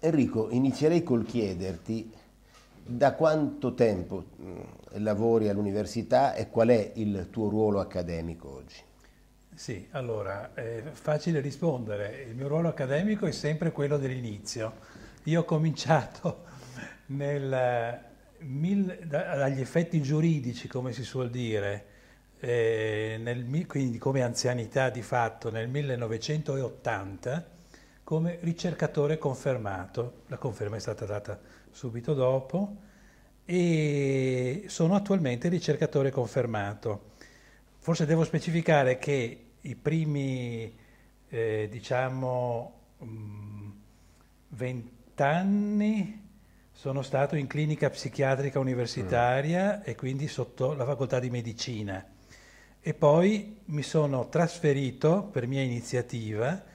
Enrico, inizierei col chiederti da quanto tempo mm, lavori all'università e qual è il tuo ruolo accademico oggi? Sì, allora, è facile rispondere. Il mio ruolo accademico è sempre quello dell'inizio. Io ho cominciato nel, mil, dagli effetti giuridici, come si suol dire, eh, nel, quindi come anzianità di fatto, nel 1980 come ricercatore confermato, la conferma è stata data subito dopo, e sono attualmente ricercatore confermato. Forse devo specificare che i primi, eh, diciamo, mm, vent'anni sono stato in clinica psichiatrica universitaria mm. e quindi sotto la facoltà di medicina. E poi mi sono trasferito per mia iniziativa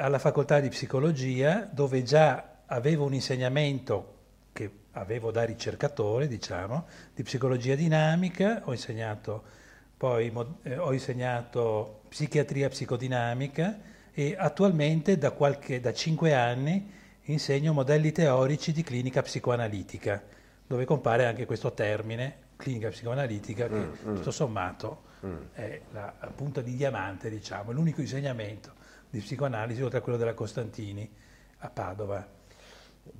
alla facoltà di psicologia dove già avevo un insegnamento che avevo da ricercatore, diciamo, di psicologia dinamica, ho insegnato, poi, eh, ho insegnato psichiatria psicodinamica e attualmente da, qualche, da 5 anni insegno modelli teorici di clinica psicoanalitica, dove compare anche questo termine, clinica psicoanalitica, che mm, mm. tutto sommato mm. è la punta di diamante, diciamo, è l'unico insegnamento di psicoanalisi, oltre a quello della Costantini a Padova.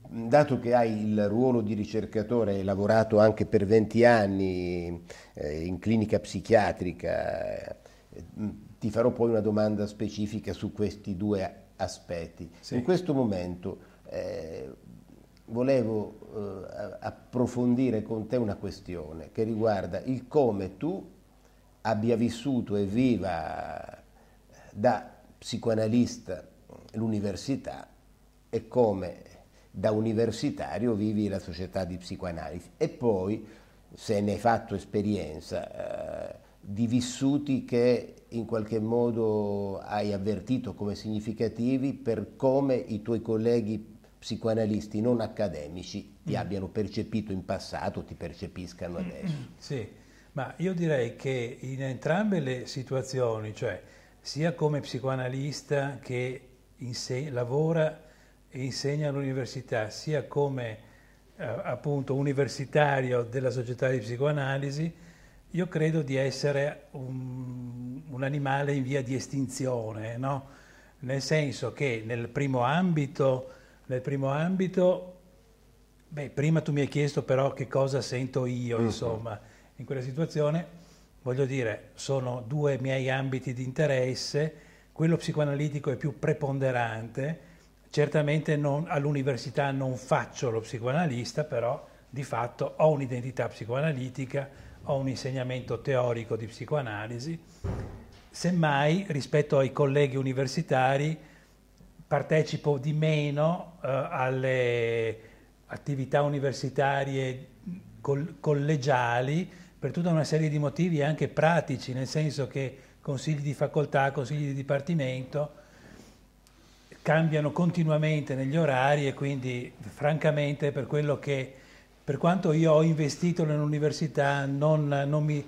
Dato che hai il ruolo di ricercatore, hai lavorato anche per 20 anni eh, in clinica psichiatrica, mm, ti farò poi una domanda specifica su questi due aspetti. Sì. In questo momento eh, volevo eh, approfondire con te una questione che riguarda il come tu abbia vissuto e viva eh, da psicoanalista l'università e come da universitario vivi la società di psicoanalisi e poi se ne hai fatto esperienza eh, di vissuti che in qualche modo hai avvertito come significativi per come i tuoi colleghi psicoanalisti non accademici ti mm. abbiano percepito in passato, ti percepiscano mm, mm. adesso. Sì, ma io direi che in entrambe le situazioni, cioè sia come psicoanalista che lavora e insegna all'università, sia come eh, appunto universitario della società di psicoanalisi, io credo di essere un, un animale in via di estinzione, no? nel senso che nel primo ambito, nel primo ambito beh, prima tu mi hai chiesto però che cosa sento io, mm-hmm. insomma, in quella situazione voglio dire, sono due miei ambiti di interesse, quello psicoanalitico è più preponderante, certamente non, all'università non faccio lo psicoanalista, però di fatto ho un'identità psicoanalitica, ho un insegnamento teorico di psicoanalisi, semmai rispetto ai colleghi universitari partecipo di meno eh, alle attività universitarie collegiali per tutta una serie di motivi anche pratici, nel senso che consigli di facoltà, consigli di dipartimento cambiano continuamente negli orari e quindi francamente per quello che per quanto io ho investito nell'università non, non, mi,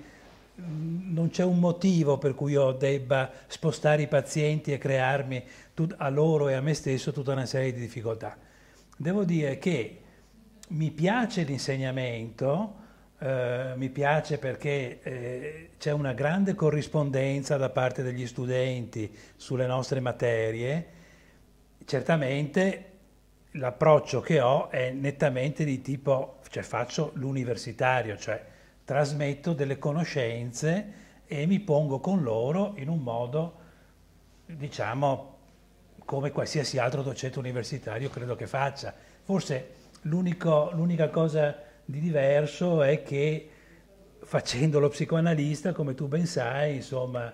non c'è un motivo per cui io debba spostare i pazienti e crearmi tut, a loro e a me stesso tutta una serie di difficoltà. Devo dire che mi piace l'insegnamento, eh, mi piace perché eh, c'è una grande corrispondenza da parte degli studenti sulle nostre materie. Certamente l'approccio che ho è nettamente di tipo, cioè faccio l'universitario, cioè trasmetto delle conoscenze e mi pongo con loro in un modo, diciamo, come qualsiasi altro docente universitario credo che faccia. Forse l'unica cosa di diverso è che facendo lo psicoanalista, come tu ben sai, insomma,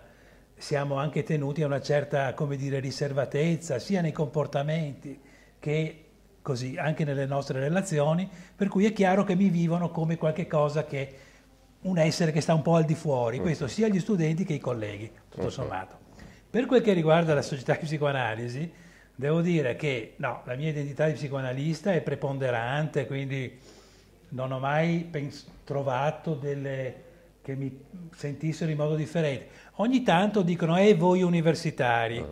siamo anche tenuti a una certa, dire, riservatezza, sia nei comportamenti che così, anche nelle nostre relazioni, per cui è chiaro che mi vivono come qualche cosa che, un essere che sta un po' al di fuori, questo mm. sia gli studenti che i colleghi, tutto sommato. Per quel che riguarda la società di psicoanalisi, devo dire che no, la mia identità di psicoanalista è preponderante, quindi non ho mai trovato delle che mi sentissero in modo differente. Ogni tanto dicono, eh voi universitari, ah.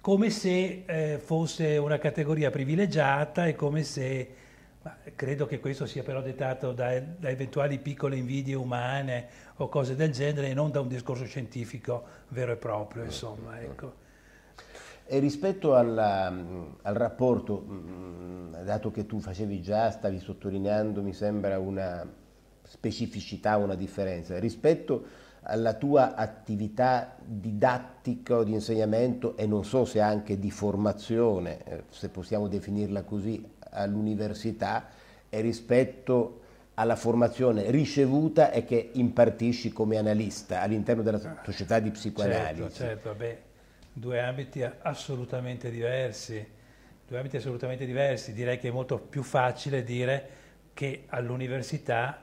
come se eh, fosse una categoria privilegiata e come se, ma credo che questo sia però dettato da, da eventuali piccole invidie umane o cose del genere e non da un discorso scientifico vero e proprio, ah, insomma. Ah. Ecco. E rispetto alla, mm, al rapporto, mm, mm, dato che tu facevi già, stavi sottolineando, mi sembra una specificità, una differenza, rispetto alla tua attività didattica o di insegnamento e non so se anche di formazione, eh, se possiamo definirla così, all'università e rispetto alla formazione ricevuta e che impartisci come analista all'interno della società di psicoanalisi. Certo, certo, beh due ambiti assolutamente diversi, due ambiti assolutamente diversi. Direi che è molto più facile dire che all'università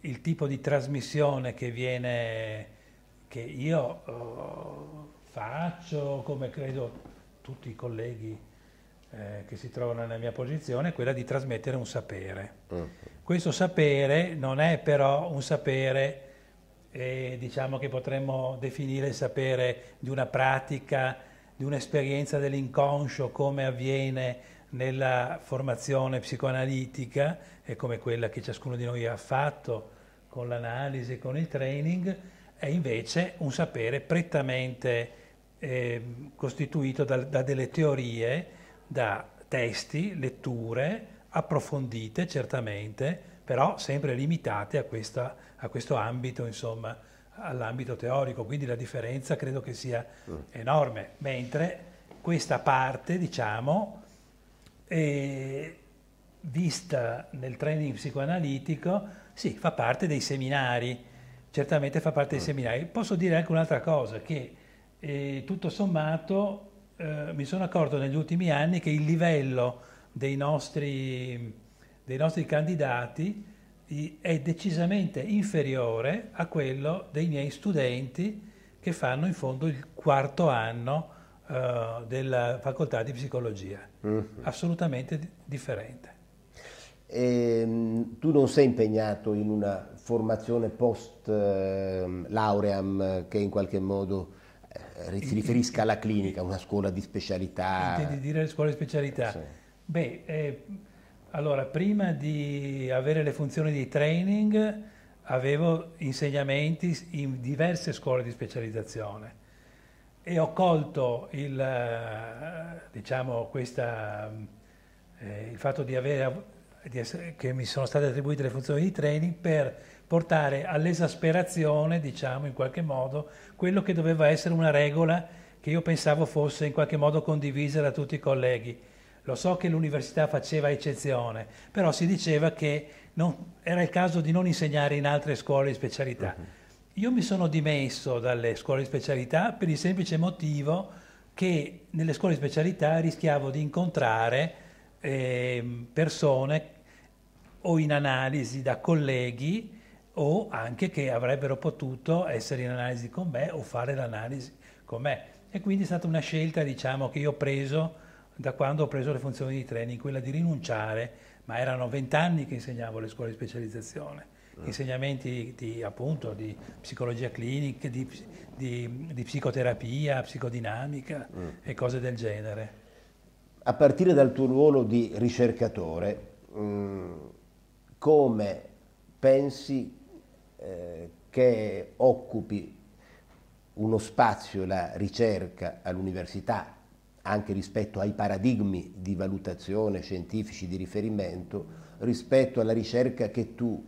il tipo di trasmissione che viene, che io oh, faccio, come credo tutti i colleghi eh, che si trovano nella mia posizione, è quella di trasmettere un sapere. Mm. Questo sapere non è però un sapere e diciamo che potremmo definire il sapere di una pratica, di un'esperienza dell'inconscio, come avviene nella formazione psicoanalitica e come quella che ciascuno di noi ha fatto con l'analisi, con il training, è invece un sapere prettamente eh, costituito da, da delle teorie, da testi, letture approfondite certamente, però sempre limitate a questa a questo ambito, insomma, all'ambito teorico, quindi la differenza credo che sia mm. enorme, mentre questa parte, diciamo, eh, vista nel training psicoanalitico, sì, fa parte dei seminari, certamente fa parte dei mm. seminari. Posso dire anche un'altra cosa, che eh, tutto sommato eh, mi sono accorto negli ultimi anni che il livello dei nostri, dei nostri candidati è decisamente inferiore a quello dei miei studenti che fanno in fondo il quarto anno uh, della facoltà di psicologia, mm-hmm. assolutamente d- differente. E, ehm, tu non sei impegnato in una formazione post eh, lauream che in qualche modo eh, si riferisca alla clinica, una scuola di specialità? Intendi dire scuola di specialità? Sì. Beh, eh, allora, prima di avere le funzioni di training avevo insegnamenti in diverse scuole di specializzazione e ho colto il, eh, diciamo, questa, eh, il fatto di avere, di essere, che mi sono state attribuite le funzioni di training per portare all'esasperazione, diciamo in qualche modo, quello che doveva essere una regola che io pensavo fosse in qualche modo condivisa da tutti i colleghi lo so che l'università faceva eccezione, però si diceva che non, era il caso di non insegnare in altre scuole di specialità. Uh-huh. Io mi sono dimesso dalle scuole di specialità per il semplice motivo che nelle scuole di specialità rischiavo di incontrare eh, persone o in analisi da colleghi o anche che avrebbero potuto essere in analisi con me o fare l'analisi con me. E quindi è stata una scelta diciamo, che io ho preso da quando ho preso le funzioni di training, quella di rinunciare, ma erano vent'anni che insegnavo le scuole di specializzazione, mm. insegnamenti di, appunto, di psicologia clinica, di, di, di psicoterapia, psicodinamica mm. e cose del genere. A partire dal tuo ruolo di ricercatore, mm, come pensi eh, che occupi uno spazio la ricerca all'università, anche rispetto ai paradigmi di valutazione scientifici di riferimento, rispetto alla ricerca che tu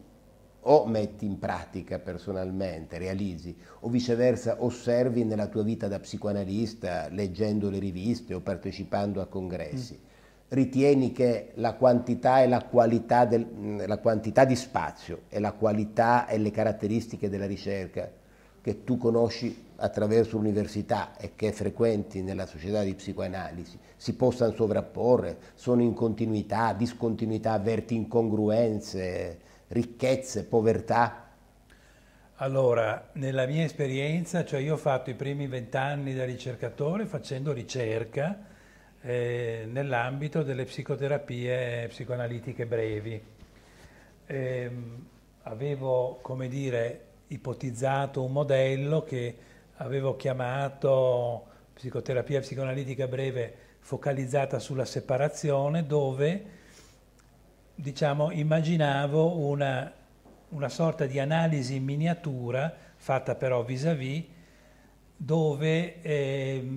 o metti in pratica personalmente, realizzi, o viceversa osservi nella tua vita da psicoanalista, leggendo le riviste o partecipando a congressi. Mm. Ritieni che la quantità, e la, del, mm, la quantità di spazio e la qualità e le caratteristiche della ricerca che tu conosci attraverso l'università e che frequenti nella società di psicoanalisi si possano sovrapporre, sono in continuità, discontinuità, avverti incongruenze, ricchezze, povertà? Allora, nella mia esperienza, cioè io ho fatto i primi vent'anni da ricercatore facendo ricerca eh, nell'ambito delle psicoterapie psicoanalitiche brevi. Eh, avevo, come dire, ipotizzato un modello che avevo chiamato psicoterapia psicoanalitica breve focalizzata sulla separazione dove diciamo immaginavo una, una sorta di analisi in miniatura fatta però vis-à-vis dove eh,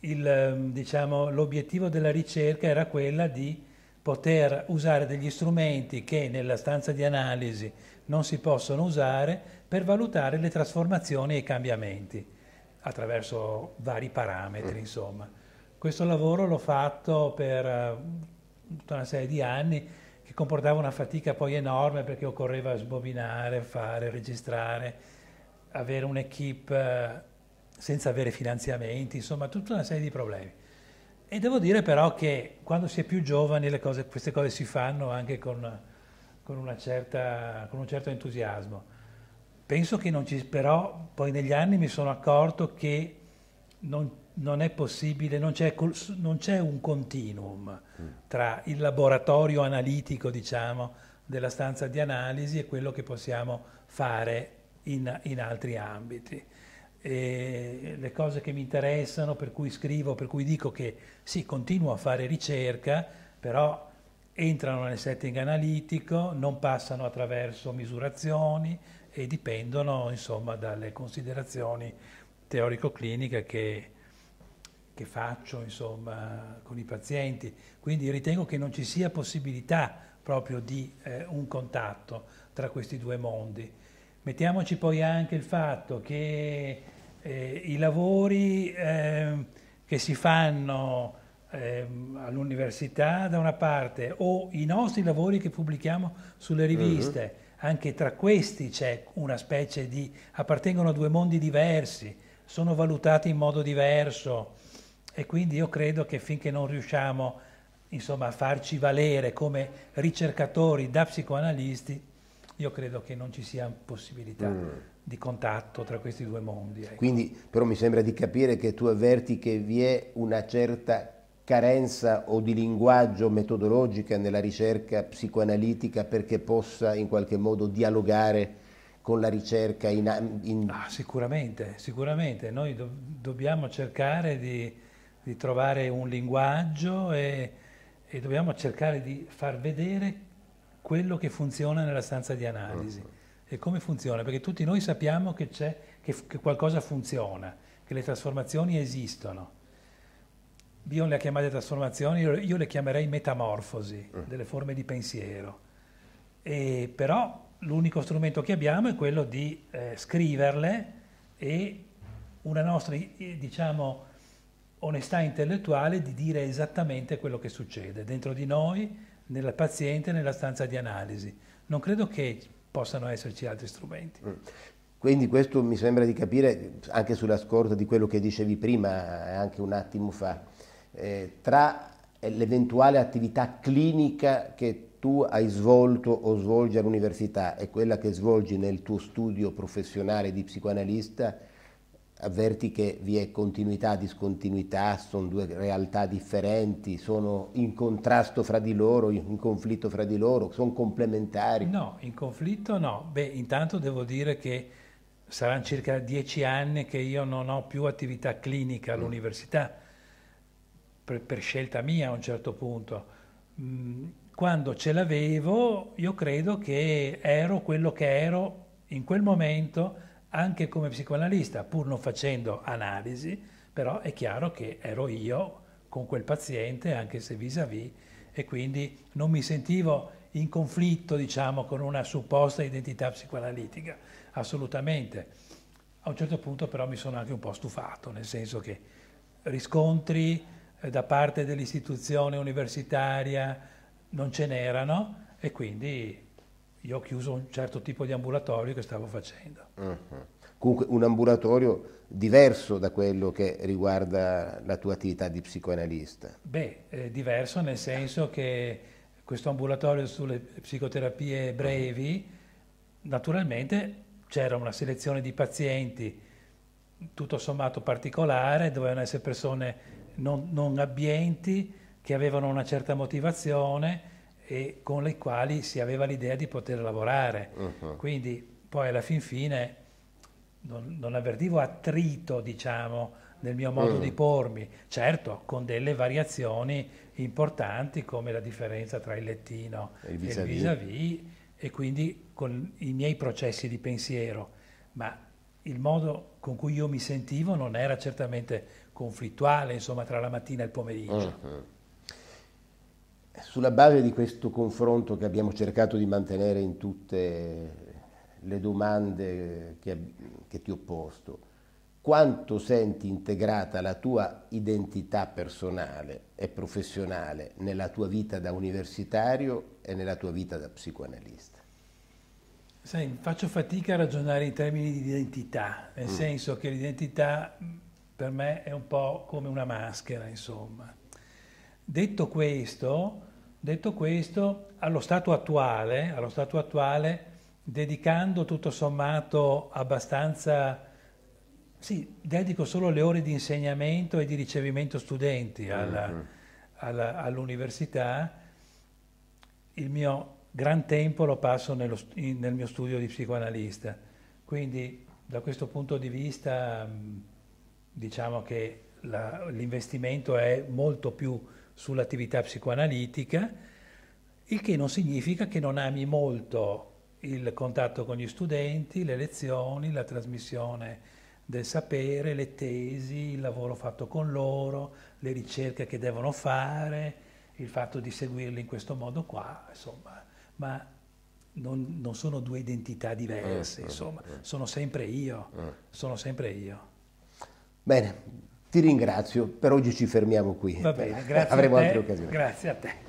il, diciamo, l'obiettivo della ricerca era quella di poter usare degli strumenti che nella stanza di analisi non si possono usare per valutare le trasformazioni e i cambiamenti attraverso vari parametri, mm. insomma. Questo lavoro l'ho fatto per eh, tutta una serie di anni che comportava una fatica poi enorme perché occorreva sbobinare, fare, registrare, avere un'equipe eh, senza avere finanziamenti, insomma tutta una serie di problemi. E devo dire però che quando si è più giovani cose, queste cose si fanno anche con con, certa, con un certo entusiasmo. Penso che non ci, però poi negli anni mi sono accorto che non, non è possibile, non c'è, non c'è un continuum mm. tra il laboratorio analitico, diciamo, della stanza di analisi e quello che possiamo fare in, in altri ambiti. E le cose che mi interessano, per cui scrivo, per cui dico che sì, continuo a fare ricerca, però entrano nel setting analitico, non passano attraverso misurazioni e dipendono insomma, dalle considerazioni teorico-cliniche che, che faccio insomma, con i pazienti. Quindi ritengo che non ci sia possibilità proprio di eh, un contatto tra questi due mondi. Mettiamoci poi anche il fatto che eh, i lavori eh, che si fanno ehm, all'università da una parte o i nostri lavori che pubblichiamo sulle mhm. riviste. Uh-huh. Anche tra questi c'è una specie di... appartengono a due mondi diversi, sono valutati in modo diverso e quindi io credo che finché non riusciamo insomma, a farci valere come ricercatori da psicoanalisti, io credo che non ci sia possibilità mm. di contatto tra questi due mondi. Ecco. Quindi però mi sembra di capire che tu avverti che vi è una certa carenza o di linguaggio metodologica nella ricerca psicoanalitica perché possa in qualche modo dialogare con la ricerca? In, in... Ah, sicuramente, sicuramente. Noi do dobbiamo cercare di, di, trovare un linguaggio e, e, dobbiamo cercare di far vedere quello che funziona nella stanza di analisi. Mm. E come funziona? Perché tutti noi sappiamo che, che, che qualcosa funziona, che le trasformazioni esistono Bion le ha chiamate trasformazioni, io le chiamerei metamorfosi, eh. delle forme di pensiero. E però l'unico strumento che abbiamo è quello di eh, scriverle e una nostra, diciamo, onestà intellettuale di dire esattamente quello che succede dentro di noi, nel paziente, nella stanza di analisi. Non credo che possano esserci altri strumenti. Mm. Quindi questo mi sembra di capire, anche sulla scorta di quello che dicevi prima, eh, anche un attimo fa, eh, tra l'eventuale attività clinica che tu hai svolto o svolgi all'università e quella che svolgi nel tuo studio professionale di psicoanalista, avverti che vi è continuità, discontinuità, sono due realtà differenti, sono in contrasto fra di loro, in conflitto fra di loro, sono complementari? No, in conflitto no. Beh, intanto devo dire che saranno circa dieci anni che io non ho più attività clinica all'università per, per scelta mia a un certo punto. Mm, quando ce l'avevo, io credo che ero quello che ero in quel momento, anche come psicoanalista, pur non facendo analisi, però è chiaro che ero io con quel paziente, anche se vis-à-vis, e quindi non mi sentivo in conflitto, diciamo, con una supposta identità psicoanalitica, assolutamente. A un certo punto però mi sono anche un po' stufato, nel senso che riscontri eh, da parte dell'istituzione universitaria non ce n'erano e quindi io ho chiuso un certo tipo di ambulatorio che stavo facendo. Uh-huh. Comunque un ambulatorio diverso da quello che riguarda la tua attività di psicoanalista. Beh, eh, diverso nel senso che questo ambulatorio sulle psicoterapie brevi, naturalmente c'era una selezione di pazienti tutto sommato particolare, dovevano essere persone non, non abbienti, che avevano una certa motivazione e con le quali si aveva l'idea di poter lavorare. Uh-huh. Quindi poi alla fin fine non, non avvertivo attrito, diciamo, nel mio modo uh-huh. di pormi, certo con delle variazioni importanti come la differenza tra il lettino e il vis-à-vis, e, e quindi con i miei processi di pensiero, ma il modo con cui io mi sentivo non era certamente conflittuale, insomma, tra la mattina e il pomeriggio. Mm -hmm. Sulla base di questo confronto che abbiamo cercato di mantenere in tutte le domande che, che ti ho posto, quanto senti integrata la tua identità personale e professionale nella tua vita da universitario e nella tua vita da psicoanalista? Sai, faccio fatica a ragionare in termini di identità, nel mm. senso che l'identità per me è un po' come una maschera, insomma. Detto questo, detto questo allo, stato attuale, allo stato attuale, dedicando tutto sommato abbastanza, sì, dedico solo le ore di insegnamento e di ricevimento studenti alla, mm-hmm. alla, all'università, il mio gran tempo lo passo nello, nel mio studio di psicoanalista. Quindi da questo punto di vista... Mm, diciamo che l'investimento è molto più sull'attività psicoanalitica, il che non significa che non ami molto il contatto con gli studenti, le lezioni, la trasmissione del sapere, le tesi, il lavoro fatto con loro, le ricerche che devono fare, il fatto di seguirli in questo modo qua, insomma, ma non, non sono due identità diverse, eh, eh insomma, eh, sono sempre io, eh. sono sempre io. Bene, ti ringrazio, per oggi ci fermiamo qui. Va bene, eh, grazie. Avremo altre occasioni. Grazie a te.